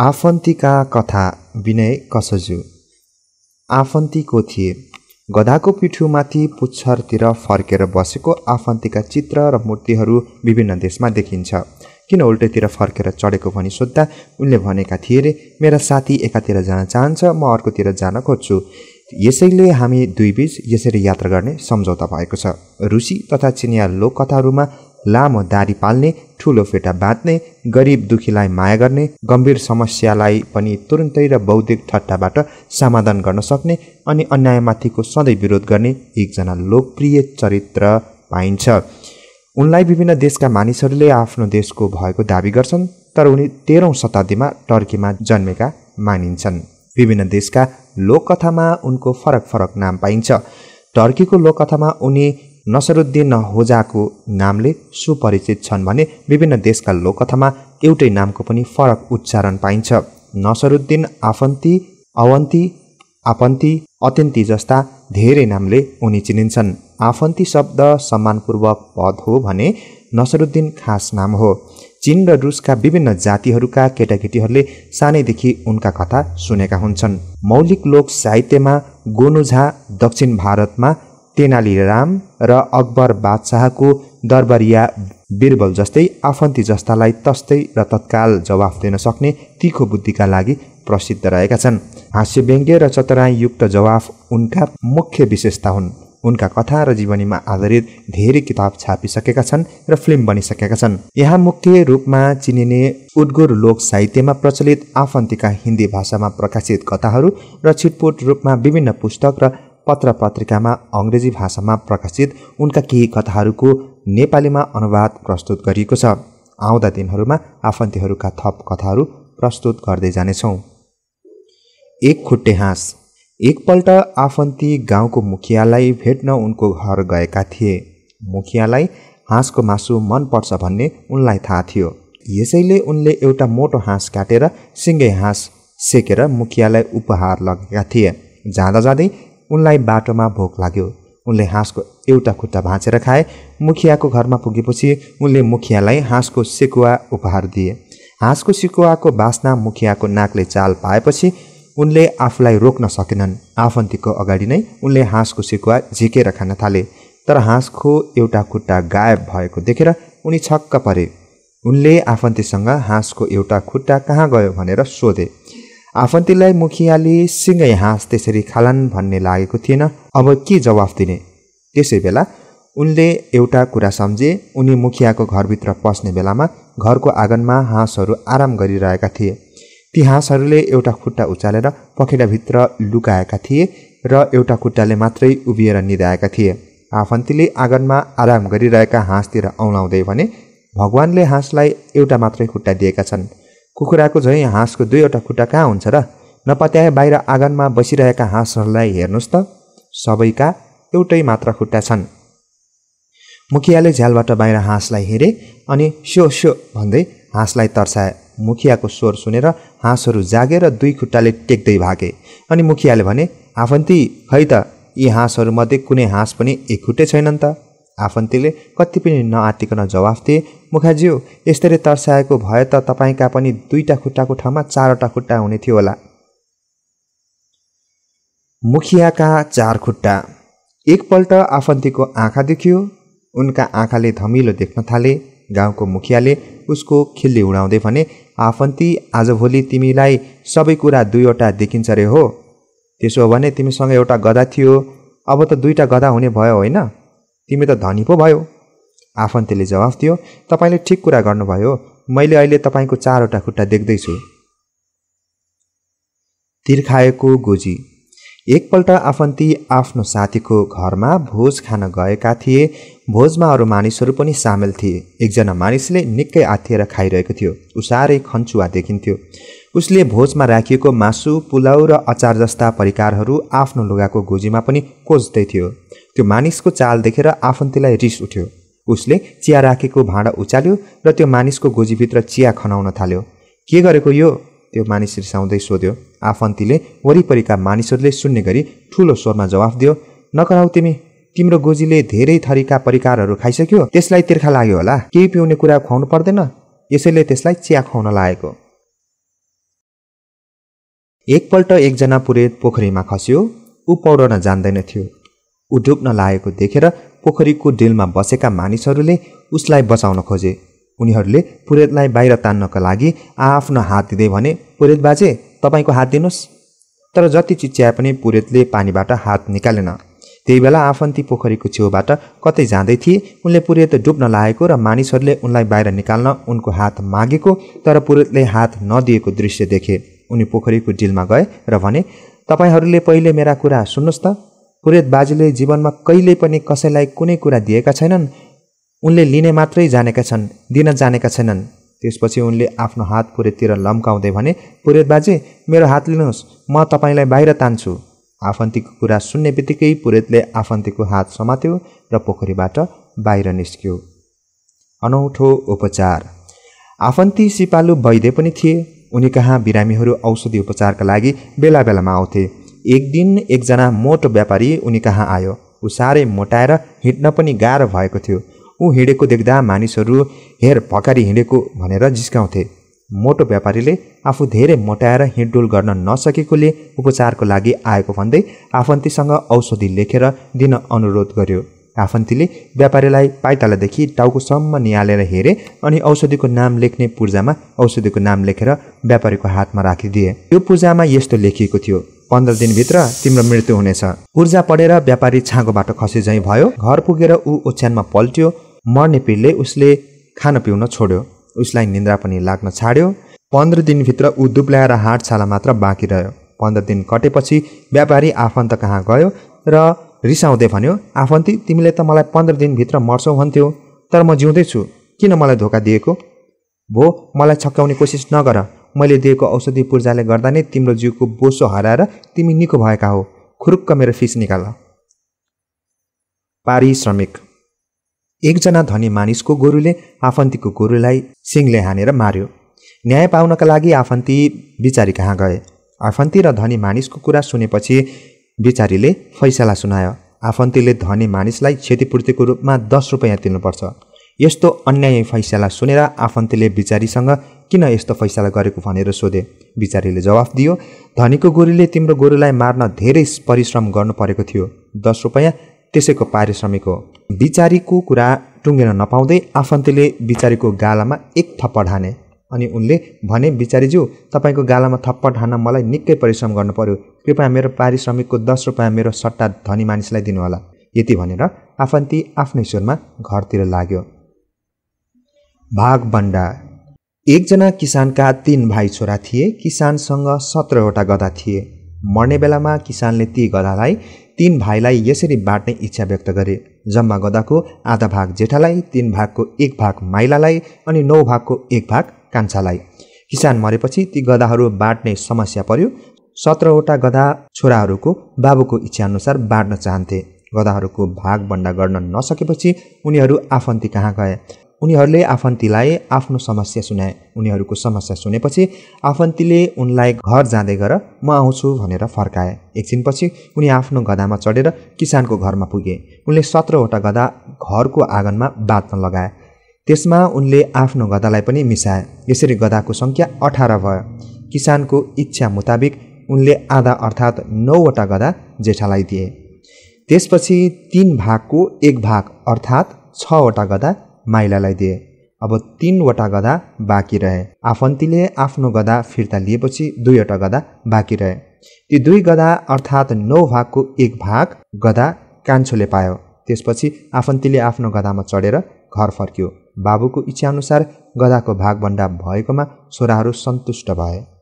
आफन्तीका कथा विनय कसजु आफन्तीको थिए गधाको पिठुमाथि पुच्छरतिर फर्केर बसेको आफन्तीका चित्र र मूर्तिहरू विभिन्न देशमा देखिन्छ किन उल्टैतिर फर्केर चढेको भनी सोद्धा उनले भनेका थिए रे मेरा साथी एकातिर जान चाहन्छ म अर्कोतिर जान खोज्छु यसैले हामी दुईबीच यसरी यात्रा गर्ने सम्झौता भएको छ रुसी तथा चिनिया लोककथाहरूमा लामो दारी पाल्ने ठुलो फेटा बाँध्ने गरिब दुखीलाई माया गर्ने गम्भीर समस्यालाई पनि तुरुन्तै र बौद्धिक ठट्टाबाट समाधान गर्न सक्ने अनि अन्यायमाथिको सधैँ विरोध गर्ने एकजना लोकप्रिय चरित्र पाइन्छ उनलाई विभिन्न देशका मानिसहरूले आफ्नो देशको भएको दावी गर्छन् तर उनी तेह्रौँ शताब्दीमा टर्कीमा जन्मेका मानिन्छन् विभिन्न देशका लोककथामा उनको फरक फरक नाम पाइन्छ टर्कीको लोककथामा उनी नसरुद्दिन होजाको नामले सुपरिचित छन् भने विभिन्न देशका लोककथामा एउटै नामको पनि फरक उच्चारण पाइन्छ नसरुद्दिन आफन्ती अवन्ती आपन्ती अत्यन्ती जस्ता धेरै नामले उनी चिनिन्छन् आफन्ती शब्द सम्मानपूर्वक पद हो भने नसरुद्दिन खास नाम हो चिन र रुसका विभिन्न जातिहरूका केटाकेटीहरूले सानैदेखि उनका कथा सुनेका हुन्छन् मौलिक लोक साहित्यमा गोनुझा दक्षिण भारतमा तेनाली राम र अकबर बादशाहको दरबरिया बिरबल जस्तै आफन्ती जस्तालाई तस्तै र तत्काल जवाफ दिन सक्ने तिखो बुद्धिका लागि प्रसिद्ध रहेका छन् हास्य व्यङ्ग्य र युक्त जवाफ उनका मुख्य विशेषता हुन् उनका कथा र जीवनीमा आधारित धेरै किताब छापिसकेका छन् र फिल्म बनिसकेका छन् यहाँ मुख्य रूपमा चिनिने उद्गुर लोक साहित्यमा प्रचलित आफन्तीका हिन्दी भाषामा प्रकाशित कथाहरू र छिटपुट रूपमा विभिन्न पुस्तक र पत्र पत्रिकामा अङ्ग्रेजी भाषामा प्रकाशित उनका केही कथाहरूको नेपालीमा अनुवाद प्रस्तुत गरिएको छ आउँदा दिनहरूमा आफन्तीहरूका थप कथाहरू प्रस्तुत गर्दै जानेछौँ एक खुट्टे हाँस एकपल्ट आफन्ती गाउँको मुखियालाई भेट्न उनको घर गएका थिए मुखियालाई हाँसको मासु मनपर्छ भन्ने उनलाई थाहा थियो यसैले उनले एउटा मोटो हाँस काटेर सिङ्गे हाँस सेकेर मुखियालाई उपहार लगेका थिए जाँदा जाँदै उनलाई बाटोमा भोक लाग्यो उनले हाँसको एउटा खुट्टा भाँचेर खाए मुखियाको घरमा पुगेपछि उनले मुखियालाई हाँसको सिकुवा उपहार दिए हाँसको सिकुवाको बास्ना मुखियाको नाकले चाल पाएपछि उनले आफूलाई रोक्न सकेनन् आफन्तीको अगाडि नै उनले हाँसको सिकुवा झिकेर खान थाले तर हाँसको एउटा खुट्टा गायब भएको देखेर उनी छक्क परे उनले आफन्तीसँग हाँसको एउटा खुट्टा कहाँ गयो भनेर सोधे आफन्तीलाई मुखियाले सिँगै हाँस त्यसरी खालान् भन्ने लागेको थिएन अब के जवाफ दिने त्यसै बेला उनले एउटा कुरा सम्झे उनी मुखियाको घरभित्र पस्ने बेलामा घरको आँगनमा हाँसहरू आराम गरिरहेका थिए ती हाँसहरूले एउटा खुट्टा उचालेर पखेडाभित्र लुकाएका थिए र एउटा खुट्टाले मात्रै उभिएर निधाएका थिए आफन्तीले आँगनमा आराम गरिरहेका हाँसतिर औलाउँदै भने भगवान्ले हाँसलाई एउटा मात्रै खुट्टा दिएका छन् कुखुराको झैँ हाँसको दुईवटा खुट्टा कहाँ हुन्छ र नपत्याए बाहिर आँगनमा बसिरहेका हाँसहरूलाई हेर्नुहोस् त सबैका एउटै मात्र खुट्टा छन् मुखियाले झ्यालबाट बाहिर हाँसलाई हेरे अनि स्यो स्यो भन्दै हाँसलाई तर्साए मुखियाको स्वर सुनेर हाँसहरू जागेर दुई खुट्टाले टेक्दै भागे अनि मुखियाले भने आफन्ती खै त यी हाँसहरूमध्ये कुनै हाँस पनि एक खुट्टै छैनन् त आफन्तीले कति पनि नआतिकन जवाफ दिए मुखाज्यू यसरी तर्साएको भए त तपाईँका पनि दुईवटा खुट्टाको ठाउँमा चारवटा खुट्टा हुने थियो होला मुखियाका चार खुट्टा एकपल्ट आफन्तीको आँखा देखियो उनका आँखाले धमिलो देख्न थाले गाउँको मुखियाले उसको खिल्ली उडाउँदै भने आफन्ती आजभोलि तिमीलाई सबै कुरा दुईवटा देखिन्छ रे हो त्यसो हो भने तिमीसँग एउटा गदा थियो अब त दुईवटा गदा हुने भयो होइन तिमी त धनी पो भयो आफन्तले जवाफ दियो तपाईँले ठिक कुरा गर्नुभयो मैले अहिले तपाईँको चारवटा खुट्टा देख्दैछु तिर्खाएको गोजी एकपल्ट आफन्ती आफ्नो साथीको घरमा भोज खान गएका थिए भोजमा अरू मानिसहरू पनि सामेल थिए एकजना मानिसले निकै आथिएर खाइरहेको थियो ऊ साह्रै खन्चुवा देखिन्थ्यो उसले भोजमा राखिएको मासु पुलाउ र अचार जस्ता परिकारहरू आफ्नो लुगाको गोजीमा पनि कोज्दै थियो त्यो मानिसको चाल देखेर आफन्तीलाई रिस उठ्यो उसले चिया राखेको भाँडा उचाल्यो र त्यो मानिसको गोजीभित्र चिया खनाउन थाल्यो के गरेको यो त्यो मानिस रिसाउँदै सोध्यो आफन्तीले वरिपरिका मानिसहरूले सुन्ने गरी ठुलो स्वरमा जवाफ दियो नकराउ तिमी तिम्रो गोजीले धेरै थरीका परिकारहरू खाइसक्यो त्यसलाई तिर्खा लाग्यो होला केही पिउने कुरा खुवाउनु पर्दैन यसैले त्यसलाई चिया खुवाउन लागेको एकपल्ट एकजना पुरेत पोखरीमा खस्यो ऊ पौडन जान्दैन थियो ऊ डुब्न लागेको देखेर पोखरीको डेलमा बसेका मानिसहरूले उसलाई बचाउन खोजे उनीहरूले पुरेतलाई बाहिर तान्नका लागि आआफ्नो हात दिँदै भने पुरेत बाजे तपाईँको हात दिनुहोस् तर जति चिच्याए पनि पुरेतले पानीबाट हात निकालेन त्यही बेला आफन्ती पोखरीको छेउबाट कतै जाँदै थिए उनले पुरेत डुब्न लागेको र मानिसहरूले उनलाई बाहिर निकाल्न उनको हात मागेको तर पुरेतले हात नदिएको दृश्य देखे उनी पोखरीको डिलमा गए र भने तपाईँहरूले पहिले मेरा कुरा सुन्नुहोस् त पुरेत बाजेले जीवनमा कहिले पनि कसैलाई कुनै कुरा दिएका छैनन् उनले लिने मात्रै जानेका छन् दिन जानेका छैनन् त्यसपछि उनले आफ्नो हात पुरेततिर लम्काउँदै भने पुरेत बाजे मेरो हात लिनुहोस् म तपाईँलाई बाहिर तान्छु आफन्तीको कुरा सुन्ने बित्तिकै पुरेतले आफन्तीको हात समात्यो र पोखरीबाट बाहिर निस्क्यो अनौठो उपचार आफन्ती सिपालु वैद्य पनि थिए उनी कहाँ बिरामीहरू औषधि उपचारका लागि बेला बेलामा आउँथे एक दिन एकजना मोटो व्यापारी उनी कहाँ आयो ऊ साह्रै मोटाएर हिँड्न पनि गाह्रो भएको थियो ऊ हिँडेको देख्दा मानिसहरू हेर भकारी हिँडेको भनेर जिस्काउँथे मोटो व्यापारीले आफू धेरै मोटाएर हिँडडुल गर्न नसकेकोले उपचारको लागि आएको भन्दै आफन्तीसँग औषधि लेखेर दिन अनुरोध गर्यो आफन्तीले व्यापारीलाई पाइतालादेखि टाउकोसम्म निहालेर हेरे अनि औषधिको नाम लेख्ने पूर्जामा औषधिको नाम लेखेर व्यापारीको हातमा राखिदिए यो पूर्जामा यस्तो लेखिएको थियो पन्ध्र दिनभित्र तिम्रो मृत्यु हुनेछ पूर्जा पढेर व्यापारी छाँगोबाट खसे झैँ भयो घर पुगेर ऊ ओछ्यानमा पल्ट्यो मर्ने पिरले उसले खान पिउन छोड्यो उसलाई निन्द्रा पनि लाग्न छाड्यो पन्ध्र दिनभित्र ऊ दुब्ल्याएर छाला मात्र बाँकी रह्यो पन्ध्र दिन कटेपछि व्यापारी आफन्त कहाँ गयो र रिसाउँदै भन्यो आफन्ती तिमीले त मलाई पन्ध्र दिनभित्र मर्छौ भन्थ्यौ तर म जिउँदैछु किन मलाई धोका दिएको भो मलाई छक्काउने कोसिस नगर मैले दिएको औषधि पूर्जाले गर्दा नै तिम्रो जिउको बोसो हराएर तिमी निको भएका हो खुरुक्क मेरो फिस निकाल पारिश्रमिक एकजना धनी मानिसको गोरुले आफन्तीको गोरुलाई सिङले हानेर मार्यो न्याय पाउनका लागि आफन्ती बिचारी कहाँ गए आफन्ती र धनी मानिसको कुरा सुनेपछि बिचारीले फैसला सुनायो आफन्तीले धनी मानिसलाई क्षतिपूर्तिको रूपमा दस रुपियाँ तिर्नुपर्छ यस्तो अन्याय फैसला सुनेर आफन्तीले बिचारीसँग किन यस्तो फैसला गरेको भनेर सोधे बिचारीले जवाफ दियो धनीको गोरुले तिम्रो गोरुलाई मार्न धेरै परिश्रम गर्नु परेको थियो दस रुपियाँ त्यसैको पारिश्रमिक हो बिचारीको कुरा टुङ्गिन नपाउँदै आफन्तीले बिचारीको गालामा एक थप्पड हाने अनि उनले भने बिचारीज्यू तपाईँको गालामा थप्पड हान्न मलाई निकै परिश्रम गर्नु पर्यो कृपया मेरो पारिश्रमिकको दस रुपियाँ मेरो सट्टा धनी मानिसलाई दिनुहोला यति भनेर आफन्ती आफ्नै स्वरमा घरतिर लाग्यो भागभन्डा एकजना किसानका तिन भाइ छोरा थिए किसानसँग सत्रवटा गधा थिए मर्ने बेलामा किसानले ती गदालाई तीन भाइलाई यसरी बाँड्ने इच्छा व्यक्त गरे जम्मा गदाको आधा भाग जेठालाई तीन भागको एक भाग माइलालाई अनि नौ भागको एक भाग कान्छालाई किसान मरेपछि ती गदाहरू बाँड्ने समस्या पर्यो सत्रवटा गधा छोराहरूको बाबुको इच्छाअनुसार बाँड्न चाहन्थे गदाहरूको भाग बन्डा गर्न नसकेपछि उनीहरू आफन्ती कहाँ गए उनीहरूले आफन्तीलाई आफ्नो समस्या सुनाए उनीहरूको समस्या सुनेपछि आफन्तीले उनलाई घर जाँदै गर म आउँछु भनेर फर्काए एकछिनपछि उनी आफ्नो गदामा चढेर किसानको घरमा पुगे उनले सत्रवटा गदा घरको आँगनमा बाँध्न लगाए त्यसमा उनले आफ्नो गदालाई पनि मिसाए यसरी गदाको सङ्ख्या अठार भयो किसानको इच्छा मुताबिक उनले आधा अर्थात् नौवटा गदा जेठालाई दिए त्यसपछि तिन भागको एक भाग अर्थात् छवटा गदा माइलालाई दिए अब तिनवटा गदा बाँकी रहे आफन्तीले आफ्नो गदा फिर्ता लिएपछि दुईवटा गदा बाँकी रहे ती दुई गधा अर्थात् नौ भागको एक भाग गदा कान्छोले पायो त्यसपछि आफन्तीले आफ्नो गदामा चढेर घर फर्क्यो बाबुको इच्छाअनुसार गदाको भागभन्दा भएकोमा छोराहरू सन्तुष्ट भए